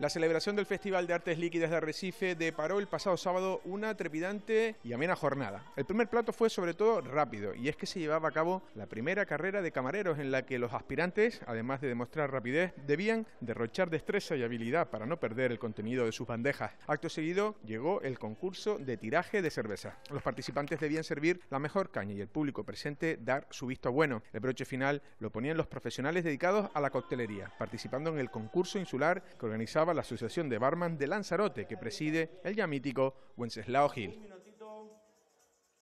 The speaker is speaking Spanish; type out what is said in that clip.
La celebración del Festival de Artes Líquidas de Arrecife deparó el pasado sábado una trepidante y amena jornada. El primer plato fue sobre todo rápido y es que se llevaba a cabo la primera carrera de camareros en la que los aspirantes, además de demostrar rapidez, debían derrochar destreza y habilidad para no perder el contenido de sus bandejas. Acto seguido llegó el concurso de tiraje de cerveza. Los participantes debían servir la mejor caña y el público presente dar su visto bueno. El broche final lo ponían los profesionales dedicados a la coctelería, participando en el concurso insular que organizaba la Asociación de Barman de Lanzarote que preside el ya mítico Wenceslao Gil.